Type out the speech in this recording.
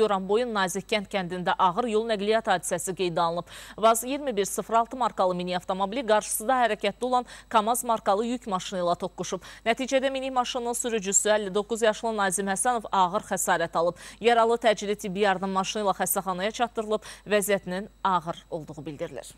Goranboyun Nazikkənd kəndində ağır yol nəqliyyat hadisəsi qeydə alınıb. Vaz 2106 markalı mini avtomobili qarşısında hərəkətdə olan Kamaz markalı yük maşını ilə toqquşub. Nəticədə mini maşının sürücüsü 59 yaşlı Nazim Həsənov ağır xəsarət alıb. Yaralı təcili tibbi yardım maşını ilə xəstəxanaya çatdırılıb, vəziyyətinin ağır olduğu bildirilir.